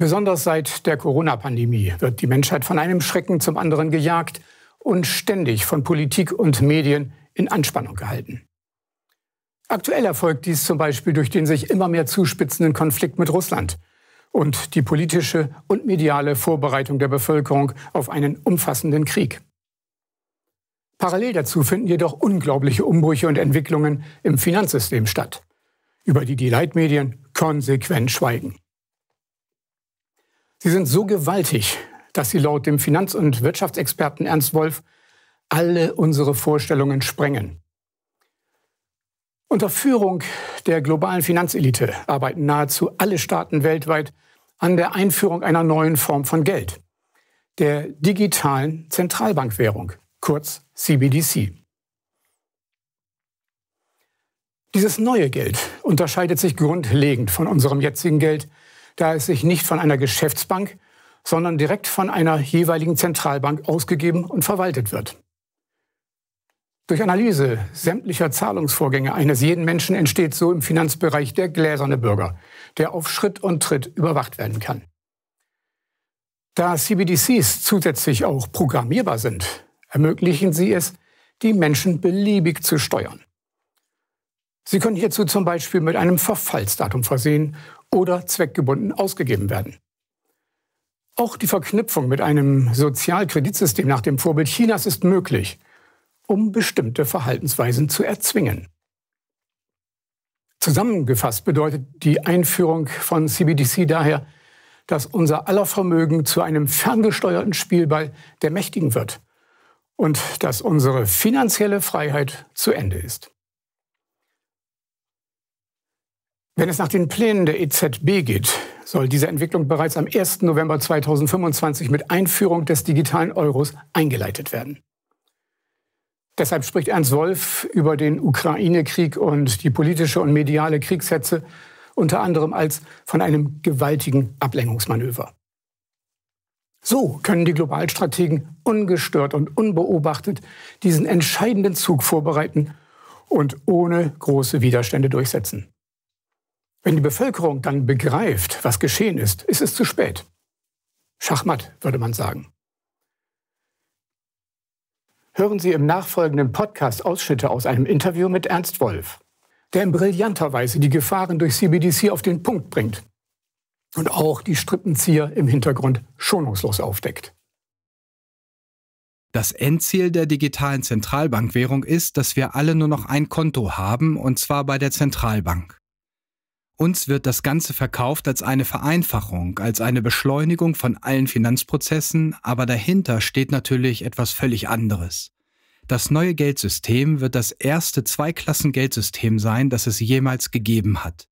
Besonders seit der Corona-Pandemie wird die Menschheit von einem Schrecken zum anderen gejagt und ständig von Politik und Medien in Anspannung gehalten. Aktuell erfolgt dies zum Beispiel durch den sich immer mehr zuspitzenden Konflikt mit Russland und die politische und mediale Vorbereitung der Bevölkerung auf einen umfassenden Krieg. Parallel dazu finden jedoch unglaubliche Umbrüche und Entwicklungen im Finanzsystem statt, über die die Leitmedien konsequent schweigen. Sie sind so gewaltig, dass sie laut dem Finanz- und Wirtschaftsexperten Ernst Wolf alle unsere Vorstellungen sprengen. Unter Führung der globalen Finanzelite arbeiten nahezu alle Staaten weltweit an der Einführung einer neuen Form von Geld, der digitalen Zentralbankwährung, kurz CBDC. Dieses neue Geld unterscheidet sich grundlegend von unserem jetzigen Geld, da es sich nicht von einer Geschäftsbank, sondern direkt von einer jeweiligen Zentralbank ausgegeben und verwaltet wird. Durch Analyse sämtlicher Zahlungsvorgänge eines jeden Menschen entsteht so im Finanzbereich der gläserne Bürger, der auf Schritt und Tritt überwacht werden kann. Da CBDCs zusätzlich auch programmierbar sind, ermöglichen sie es, die Menschen beliebig zu steuern. Sie können hierzu zum Beispiel mit einem Verfallsdatum versehen oder zweckgebunden ausgegeben werden. Auch die Verknüpfung mit einem Sozialkreditsystem nach dem Vorbild Chinas ist möglich, um bestimmte Verhaltensweisen zu erzwingen. Zusammengefasst bedeutet die Einführung von CBDC daher, dass unser aller Vermögen zu einem ferngesteuerten Spielball der Mächtigen wird und dass unsere finanzielle Freiheit zu Ende ist. Wenn es nach den Plänen der EZB geht, soll diese Entwicklung bereits am 1. November 2025 mit Einführung des digitalen Euros eingeleitet werden. Deshalb spricht Ernst Wolf über den Ukraine-Krieg und die politische und mediale Kriegshetze unter anderem als von einem gewaltigen Ablenkungsmanöver. So können die Globalstrategen ungestört und unbeobachtet diesen entscheidenden Zug vorbereiten und ohne große Widerstände durchsetzen. Wenn die Bevölkerung dann begreift, was geschehen ist, ist es zu spät. Schachmatt, würde man sagen. Hören Sie im nachfolgenden Podcast Ausschnitte aus einem Interview mit Ernst Wolf, der in brillanter Weise die Gefahren durch CBDC auf den Punkt bringt und auch die Strippenzieher im Hintergrund schonungslos aufdeckt. Das Endziel der digitalen Zentralbankwährung ist, dass wir alle nur noch ein Konto haben, und zwar bei der Zentralbank. Uns wird das Ganze verkauft als eine Vereinfachung, als eine Beschleunigung von allen Finanzprozessen, aber dahinter steht natürlich etwas völlig anderes. Das neue Geldsystem wird das erste Zweiklassen-Geldsystem sein, das es jemals gegeben hat.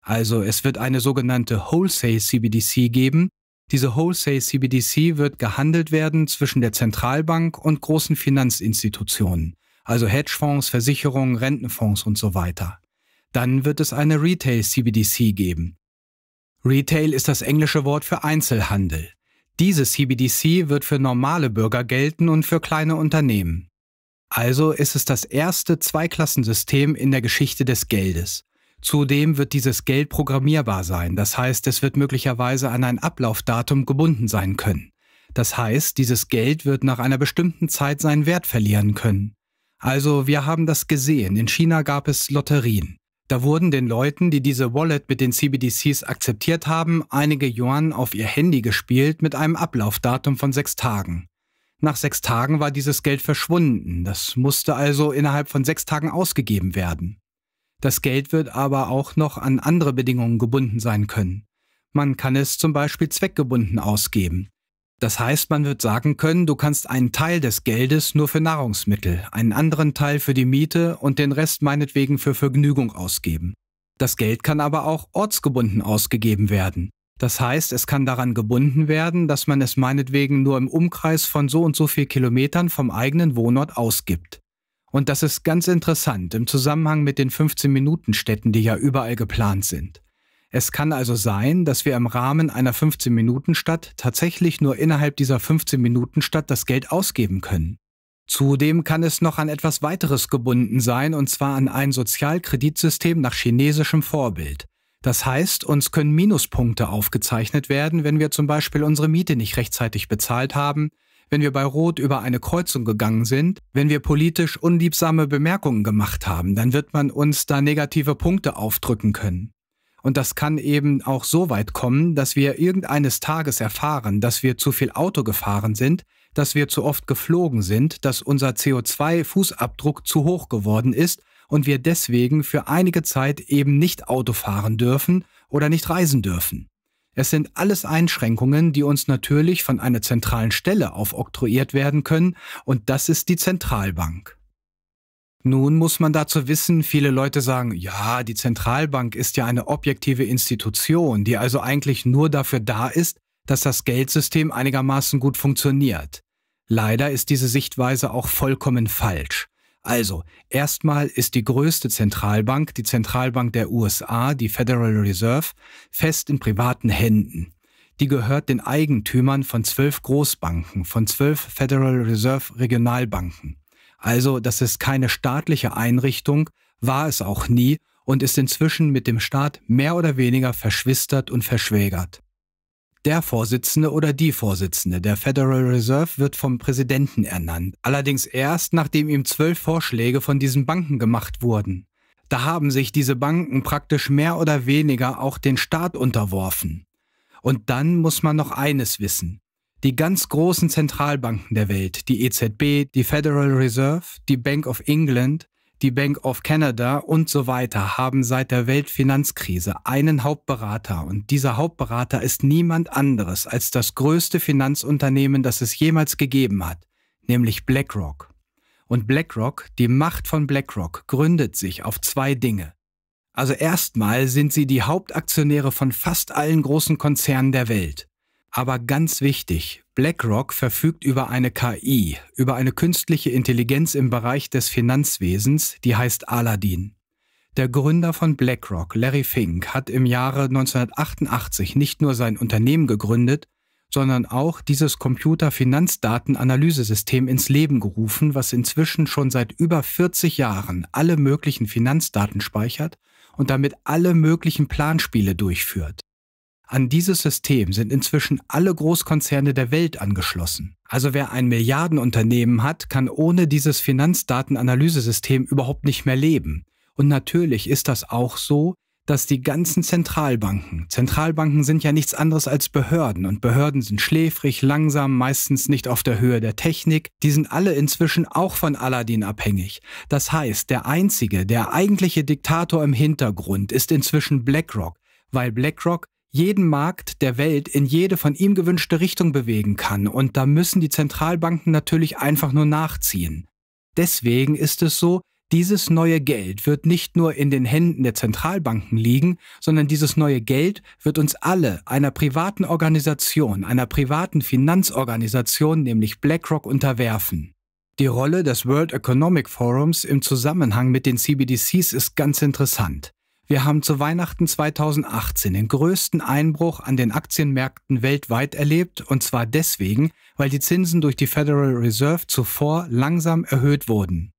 Also es wird eine sogenannte Wholesale CBDC geben. Diese Wholesale CBDC wird gehandelt werden zwischen der Zentralbank und großen Finanzinstitutionen, also Hedgefonds, Versicherungen, Rentenfonds und so weiter. Dann wird es eine Retail-CBDC geben. Retail ist das englische Wort für Einzelhandel. Diese CBDC wird für normale Bürger gelten und für kleine Unternehmen. Also ist es das erste Zweiklassensystem in der Geschichte des Geldes. Zudem wird dieses Geld programmierbar sein, das heißt, es wird möglicherweise an ein Ablaufdatum gebunden sein können. Das heißt, dieses Geld wird nach einer bestimmten Zeit seinen Wert verlieren können. Also wir haben das gesehen, in China gab es Lotterien. Da wurden den Leuten, die diese Wallet mit den CBDCs akzeptiert haben, einige Yuan auf ihr Handy gespielt mit einem Ablaufdatum von sechs Tagen. Nach sechs Tagen war dieses Geld verschwunden. Das musste also innerhalb von sechs Tagen ausgegeben werden. Das Geld wird aber auch noch an andere Bedingungen gebunden sein können. Man kann es zum Beispiel zweckgebunden ausgeben. Das heißt, man wird sagen können, du kannst einen Teil des Geldes nur für Nahrungsmittel, einen anderen Teil für die Miete und den Rest meinetwegen für Vergnügung ausgeben. Das Geld kann aber auch ortsgebunden ausgegeben werden. Das heißt, es kann daran gebunden werden, dass man es meinetwegen nur im Umkreis von so und so viel Kilometern vom eigenen Wohnort ausgibt. Und das ist ganz interessant im Zusammenhang mit den 15-Minuten-Städten, die ja überall geplant sind. Es kann also sein, dass wir im Rahmen einer 15-Minuten-Stadt tatsächlich nur innerhalb dieser 15-Minuten-Stadt das Geld ausgeben können. Zudem kann es noch an etwas weiteres gebunden sein, und zwar an ein Sozialkreditsystem nach chinesischem Vorbild. Das heißt, uns können Minuspunkte aufgezeichnet werden, wenn wir zum Beispiel unsere Miete nicht rechtzeitig bezahlt haben, wenn wir bei Rot über eine Kreuzung gegangen sind, wenn wir politisch unliebsame Bemerkungen gemacht haben, dann wird man uns da negative Punkte aufdrücken können. Und das kann eben auch so weit kommen, dass wir irgendeines Tages erfahren, dass wir zu viel Auto gefahren sind, dass wir zu oft geflogen sind, dass unser CO2-Fußabdruck zu hoch geworden ist und wir deswegen für einige Zeit eben nicht Auto fahren dürfen oder nicht reisen dürfen. Es sind alles Einschränkungen, die uns natürlich von einer zentralen Stelle aufoktroyiert werden können, und das ist die Zentralbank. Nun muss man dazu wissen, viele Leute sagen, ja, die Zentralbank ist ja eine objektive Institution, die also eigentlich nur dafür da ist, dass das Geldsystem einigermaßen gut funktioniert. Leider ist diese Sichtweise auch vollkommen falsch. Also, erstmal ist die größte Zentralbank, die Zentralbank der USA, die Federal Reserve, fest in privaten Händen. Die gehört den Eigentümern von zwölf Großbanken, von zwölf Federal Reserve Regionalbanken. Also das ist keine staatliche Einrichtung, war es auch nie und ist inzwischen mit dem Staat mehr oder weniger verschwistert und verschwägert. Der Vorsitzende oder die Vorsitzende der Federal Reserve wird vom Präsidenten ernannt, allerdings erst nachdem ihm zwölf Vorschläge von diesen Banken gemacht wurden. Da haben sich diese Banken praktisch mehr oder weniger auch den Staat unterworfen. Und dann muss man noch eines wissen. Die ganz großen Zentralbanken der Welt, die EZB, die Federal Reserve, die Bank of England, die Bank of Canada und so weiter haben seit der Weltfinanzkrise einen Hauptberater und dieser Hauptberater ist niemand anderes als das größte Finanzunternehmen, das es jemals gegeben hat, nämlich BlackRock. Und BlackRock, die Macht von BlackRock, gründet sich auf zwei Dinge. Also erstmal sind sie die Hauptaktionäre von fast allen großen Konzernen der Welt. Aber ganz wichtig, BlackRock verfügt über eine KI, über eine künstliche Intelligenz im Bereich des Finanzwesens, die heißt Aladdin. Der Gründer von BlackRock, Larry Fink, hat im Jahre 1988 nicht nur sein Unternehmen gegründet, sondern auch dieses Computer-Finanzdatenanalysesystem ins Leben gerufen, was inzwischen schon seit über 40 Jahren alle möglichen Finanzdaten speichert und damit alle möglichen Planspiele durchführt. An dieses System sind inzwischen alle Großkonzerne der Welt angeschlossen. Also wer ein Milliardenunternehmen hat, kann ohne dieses Finanzdatenanalysesystem überhaupt nicht mehr leben. Und natürlich ist das auch so, dass die ganzen Zentralbanken, Zentralbanken sind ja nichts anderes als Behörden und Behörden sind schläfrig, langsam, meistens nicht auf der Höhe der Technik, die sind alle inzwischen auch von Aladdin abhängig. Das heißt, der einzige, der eigentliche Diktator im Hintergrund ist inzwischen BlackRock, weil BlackRock jeden Markt der Welt in jede von ihm gewünschte Richtung bewegen kann. Und da müssen die Zentralbanken natürlich einfach nur nachziehen. Deswegen ist es so, dieses neue Geld wird nicht nur in den Händen der Zentralbanken liegen, sondern dieses neue Geld wird uns alle einer privaten Organisation, einer privaten Finanzorganisation, nämlich BlackRock, unterwerfen. Die Rolle des World Economic Forums im Zusammenhang mit den CBDCs ist ganz interessant. Wir haben zu Weihnachten 2018 den größten Einbruch an den Aktienmärkten weltweit erlebt, und zwar deswegen, weil die Zinsen durch die Federal Reserve zuvor langsam erhöht wurden.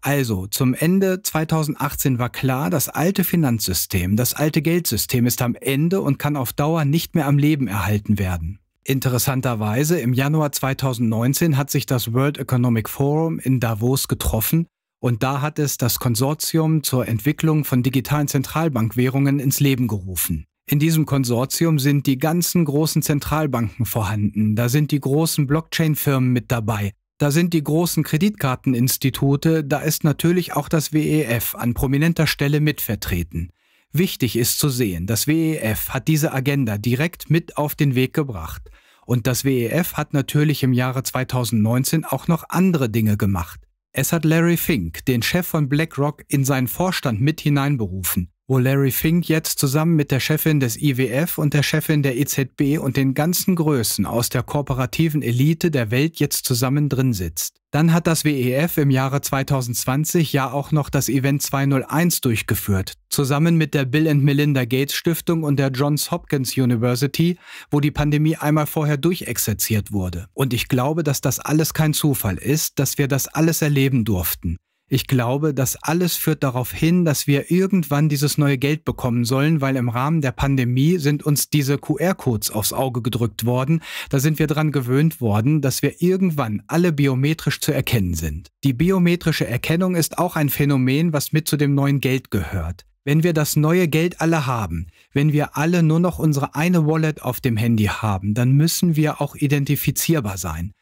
Also, zum Ende 2018 war klar, das alte Finanzsystem, das alte Geldsystem ist am Ende und kann auf Dauer nicht mehr am Leben erhalten werden. Interessanterweise, im Januar 2019 hat sich das World Economic Forum in Davos getroffen und da hat es das Konsortium zur Entwicklung von digitalen Zentralbankwährungen ins Leben gerufen. In diesem Konsortium sind die ganzen großen Zentralbanken vorhanden, da sind die großen Blockchain-Firmen mit dabei, da sind die großen Kreditkarteninstitute, da ist natürlich auch das WEF an prominenter Stelle mitvertreten. Wichtig ist zu sehen, das WEF hat diese Agenda direkt mit auf den Weg gebracht. Und das WEF hat natürlich im Jahre 2019 auch noch andere Dinge gemacht. Es hat Larry Fink, den Chef von BlackRock, in seinen Vorstand mit hineinberufen wo Larry Fink jetzt zusammen mit der Chefin des IWF und der Chefin der EZB und den ganzen Größen aus der kooperativen Elite der Welt jetzt zusammen drin sitzt. Dann hat das WEF im Jahre 2020 ja auch noch das Event 201 durchgeführt, zusammen mit der Bill and Melinda Gates Stiftung und der Johns Hopkins University, wo die Pandemie einmal vorher durchexerziert wurde. Und ich glaube, dass das alles kein Zufall ist, dass wir das alles erleben durften. Ich glaube, das alles führt darauf hin, dass wir irgendwann dieses neue Geld bekommen sollen, weil im Rahmen der Pandemie sind uns diese QR-Codes aufs Auge gedrückt worden. Da sind wir dran gewöhnt worden, dass wir irgendwann alle biometrisch zu erkennen sind. Die biometrische Erkennung ist auch ein Phänomen, was mit zu dem neuen Geld gehört. Wenn wir das neue Geld alle haben, wenn wir alle nur noch unsere eine Wallet auf dem Handy haben, dann müssen wir auch identifizierbar sein.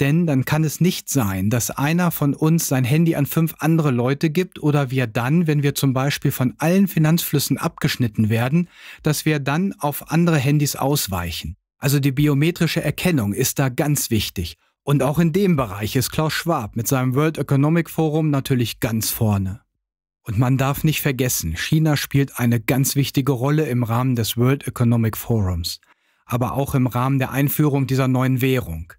Denn dann kann es nicht sein, dass einer von uns sein Handy an fünf andere Leute gibt oder wir dann, wenn wir zum Beispiel von allen Finanzflüssen abgeschnitten werden, dass wir dann auf andere Handys ausweichen. Also die biometrische Erkennung ist da ganz wichtig. Und auch in dem Bereich ist Klaus Schwab mit seinem World Economic Forum natürlich ganz vorne. Und man darf nicht vergessen, China spielt eine ganz wichtige Rolle im Rahmen des World Economic Forums, aber auch im Rahmen der Einführung dieser neuen Währung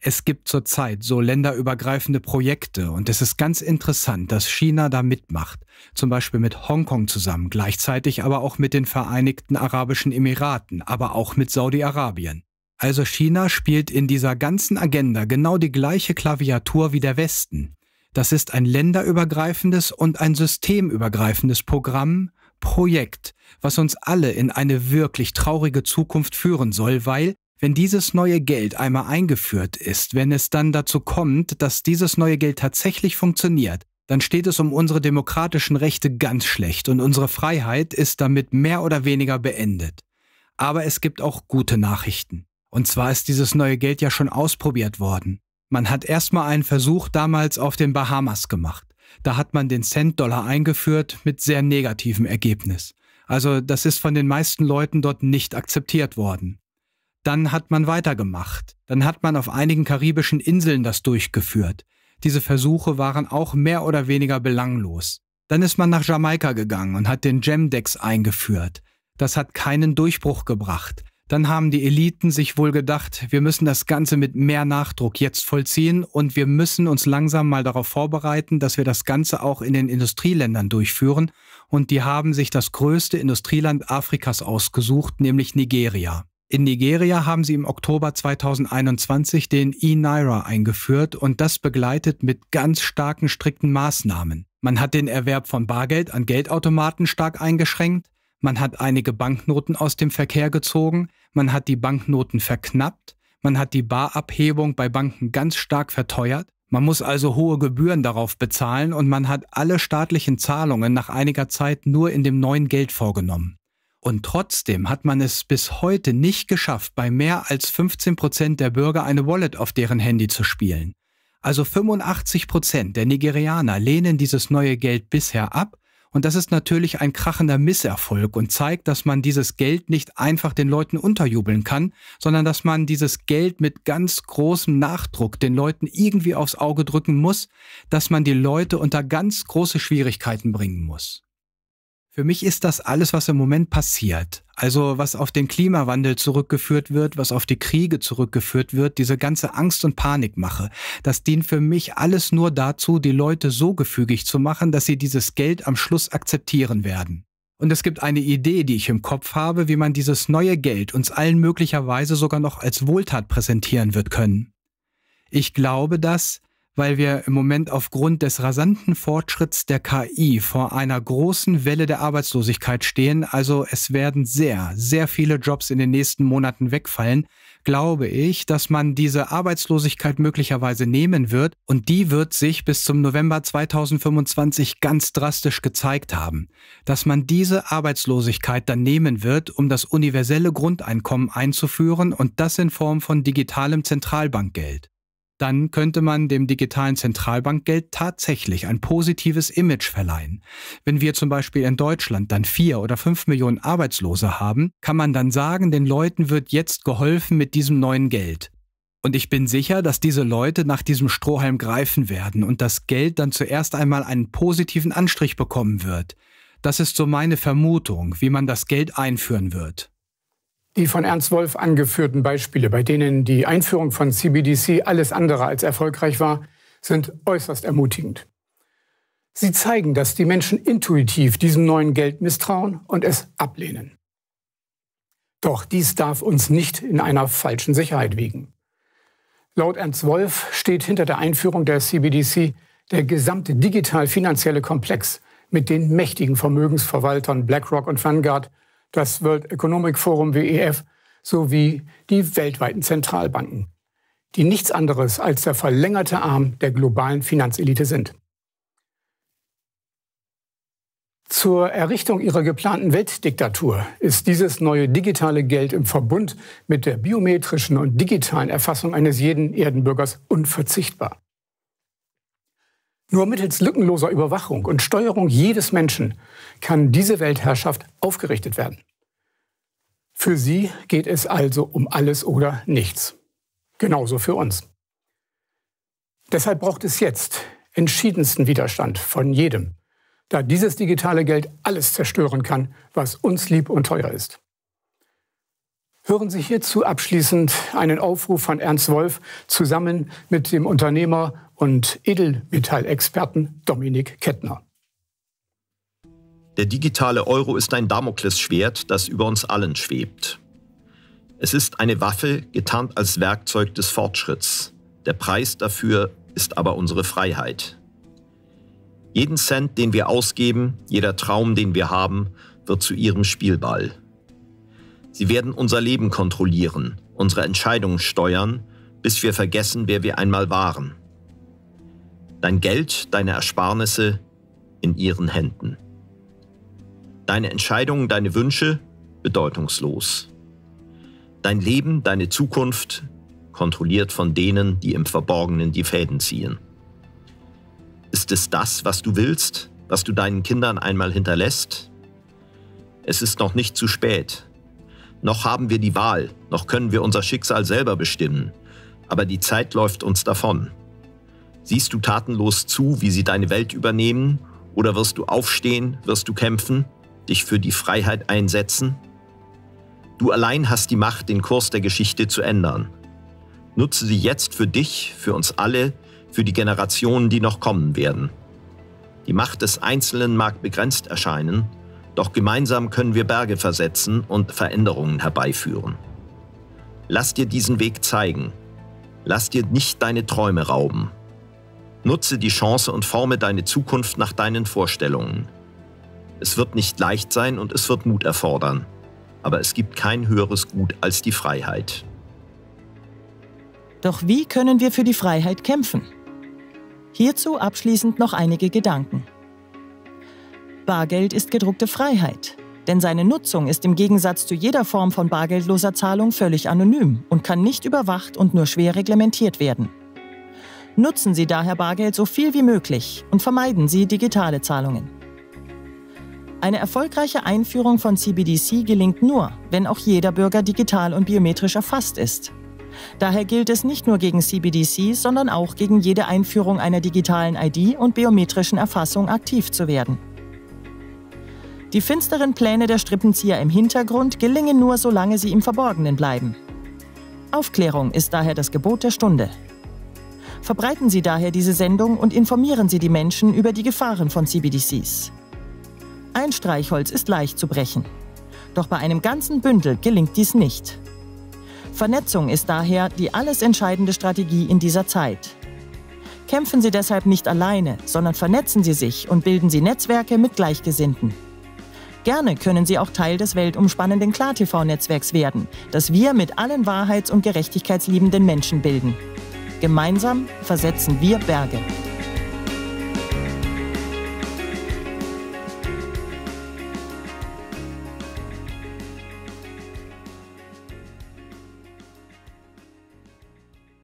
es gibt zurzeit so länderübergreifende Projekte und es ist ganz interessant, dass China da mitmacht, zum Beispiel mit Hongkong zusammen, gleichzeitig aber auch mit den Vereinigten Arabischen Emiraten, aber auch mit Saudi-Arabien. Also China spielt in dieser ganzen Agenda genau die gleiche Klaviatur wie der Westen. Das ist ein länderübergreifendes und ein systemübergreifendes Programm, Projekt, was uns alle in eine wirklich traurige Zukunft führen soll, weil wenn dieses neue Geld einmal eingeführt ist, wenn es dann dazu kommt, dass dieses neue Geld tatsächlich funktioniert, dann steht es um unsere demokratischen Rechte ganz schlecht und unsere Freiheit ist damit mehr oder weniger beendet. Aber es gibt auch gute Nachrichten. Und zwar ist dieses neue Geld ja schon ausprobiert worden. Man hat erstmal einen Versuch damals auf den Bahamas gemacht. Da hat man den Cent-Dollar eingeführt mit sehr negativem Ergebnis. Also das ist von den meisten Leuten dort nicht akzeptiert worden. Dann hat man weitergemacht. Dann hat man auf einigen karibischen Inseln das durchgeführt. Diese Versuche waren auch mehr oder weniger belanglos. Dann ist man nach Jamaika gegangen und hat den Jamdex eingeführt. Das hat keinen Durchbruch gebracht. Dann haben die Eliten sich wohl gedacht, wir müssen das Ganze mit mehr Nachdruck jetzt vollziehen und wir müssen uns langsam mal darauf vorbereiten, dass wir das Ganze auch in den Industrieländern durchführen. Und die haben sich das größte Industrieland Afrikas ausgesucht, nämlich Nigeria. In Nigeria haben sie im Oktober 2021 den E-Naira eingeführt und das begleitet mit ganz starken, strikten Maßnahmen. Man hat den Erwerb von Bargeld an Geldautomaten stark eingeschränkt, man hat einige Banknoten aus dem Verkehr gezogen, man hat die Banknoten verknappt, man hat die Barabhebung bei Banken ganz stark verteuert, man muss also hohe Gebühren darauf bezahlen und man hat alle staatlichen Zahlungen nach einiger Zeit nur in dem neuen Geld vorgenommen. Und trotzdem hat man es bis heute nicht geschafft, bei mehr als 15 Prozent der Bürger eine Wallet auf deren Handy zu spielen. Also 85 Prozent der Nigerianer lehnen dieses neue Geld bisher ab und das ist natürlich ein krachender Misserfolg und zeigt, dass man dieses Geld nicht einfach den Leuten unterjubeln kann, sondern dass man dieses Geld mit ganz großem Nachdruck den Leuten irgendwie aufs Auge drücken muss, dass man die Leute unter ganz große Schwierigkeiten bringen muss. Für mich ist das alles, was im Moment passiert. Also was auf den Klimawandel zurückgeführt wird, was auf die Kriege zurückgeführt wird, diese ganze Angst und Panikmache, das dient für mich alles nur dazu, die Leute so gefügig zu machen, dass sie dieses Geld am Schluss akzeptieren werden. Und es gibt eine Idee, die ich im Kopf habe, wie man dieses neue Geld uns allen möglicherweise sogar noch als Wohltat präsentieren wird können. Ich glaube, dass, weil wir im Moment aufgrund des rasanten Fortschritts der KI vor einer großen Welle der Arbeitslosigkeit stehen. Also es werden sehr, sehr viele Jobs in den nächsten Monaten wegfallen. Glaube ich, dass man diese Arbeitslosigkeit möglicherweise nehmen wird und die wird sich bis zum November 2025 ganz drastisch gezeigt haben. Dass man diese Arbeitslosigkeit dann nehmen wird, um das universelle Grundeinkommen einzuführen und das in Form von digitalem Zentralbankgeld dann könnte man dem digitalen Zentralbankgeld tatsächlich ein positives Image verleihen. Wenn wir zum Beispiel in Deutschland dann vier oder fünf Millionen Arbeitslose haben, kann man dann sagen, den Leuten wird jetzt geholfen mit diesem neuen Geld. Und ich bin sicher, dass diese Leute nach diesem Strohhalm greifen werden und das Geld dann zuerst einmal einen positiven Anstrich bekommen wird. Das ist so meine Vermutung, wie man das Geld einführen wird. Die von Ernst Wolf angeführten Beispiele, bei denen die Einführung von CBDC alles andere als erfolgreich war, sind äußerst ermutigend. Sie zeigen, dass die Menschen intuitiv diesem neuen Geld misstrauen und es ablehnen. Doch dies darf uns nicht in einer falschen Sicherheit wiegen. Laut Ernst Wolf steht hinter der Einführung der CBDC der gesamte digital-finanzielle Komplex mit den mächtigen Vermögensverwaltern BlackRock und Vanguard das World Economic Forum WEF sowie die weltweiten Zentralbanken, die nichts anderes als der verlängerte Arm der globalen Finanzelite sind. Zur Errichtung ihrer geplanten Weltdiktatur ist dieses neue digitale Geld im Verbund mit der biometrischen und digitalen Erfassung eines jeden Erdenbürgers unverzichtbar. Nur mittels lückenloser Überwachung und Steuerung jedes Menschen kann diese Weltherrschaft aufgerichtet werden. Für sie geht es also um alles oder nichts. Genauso für uns. Deshalb braucht es jetzt entschiedensten Widerstand von jedem, da dieses digitale Geld alles zerstören kann, was uns lieb und teuer ist. Hören Sie hierzu abschließend einen Aufruf von Ernst Wolf zusammen mit dem Unternehmer und Edelmetallexperten Dominik Kettner. Der digitale Euro ist ein Damoklesschwert, das über uns allen schwebt. Es ist eine Waffe, getarnt als Werkzeug des Fortschritts. Der Preis dafür ist aber unsere Freiheit. Jeden Cent, den wir ausgeben, jeder Traum, den wir haben, wird zu ihrem Spielball. Sie werden unser Leben kontrollieren, unsere Entscheidungen steuern, bis wir vergessen, wer wir einmal waren. Dein Geld, deine Ersparnisse in ihren Händen deine Entscheidungen, deine Wünsche bedeutungslos. Dein Leben, deine Zukunft kontrolliert von denen, die im Verborgenen die Fäden ziehen. Ist es das, was du willst, was du deinen Kindern einmal hinterlässt? Es ist noch nicht zu spät. Noch haben wir die Wahl, noch können wir unser Schicksal selber bestimmen, aber die Zeit läuft uns davon. Siehst du tatenlos zu, wie sie deine Welt übernehmen, oder wirst du aufstehen, wirst du kämpfen dich für die Freiheit einsetzen? Du allein hast die Macht, den Kurs der Geschichte zu ändern. Nutze sie jetzt für dich, für uns alle, für die Generationen, die noch kommen werden. Die Macht des Einzelnen mag begrenzt erscheinen, doch gemeinsam können wir Berge versetzen und Veränderungen herbeiführen. Lass dir diesen Weg zeigen. Lass dir nicht deine Träume rauben. Nutze die Chance und forme deine Zukunft nach deinen Vorstellungen. Es wird nicht leicht sein und es wird Mut erfordern. Aber es gibt kein höheres Gut als die Freiheit. Doch wie können wir für die Freiheit kämpfen? Hierzu abschließend noch einige Gedanken. Bargeld ist gedruckte Freiheit, denn seine Nutzung ist im Gegensatz zu jeder Form von bargeldloser Zahlung völlig anonym und kann nicht überwacht und nur schwer reglementiert werden. Nutzen Sie daher Bargeld so viel wie möglich und vermeiden Sie digitale Zahlungen. Eine erfolgreiche Einführung von CBDC gelingt nur, wenn auch jeder Bürger digital und biometrisch erfasst ist. Daher gilt es nicht nur gegen CBDC, sondern auch gegen jede Einführung einer digitalen ID und biometrischen Erfassung aktiv zu werden. Die finsteren Pläne der Strippenzieher im Hintergrund gelingen nur, solange sie im Verborgenen bleiben. Aufklärung ist daher das Gebot der Stunde. Verbreiten Sie daher diese Sendung und informieren Sie die Menschen über die Gefahren von CBDCs. Ein Streichholz ist leicht zu brechen. Doch bei einem ganzen Bündel gelingt dies nicht. Vernetzung ist daher die alles entscheidende Strategie in dieser Zeit. Kämpfen Sie deshalb nicht alleine, sondern vernetzen Sie sich und bilden Sie Netzwerke mit Gleichgesinnten. Gerne können Sie auch Teil des weltumspannenden KlarTV-Netzwerks werden, das wir mit allen wahrheits- und gerechtigkeitsliebenden Menschen bilden. Gemeinsam versetzen wir Berge.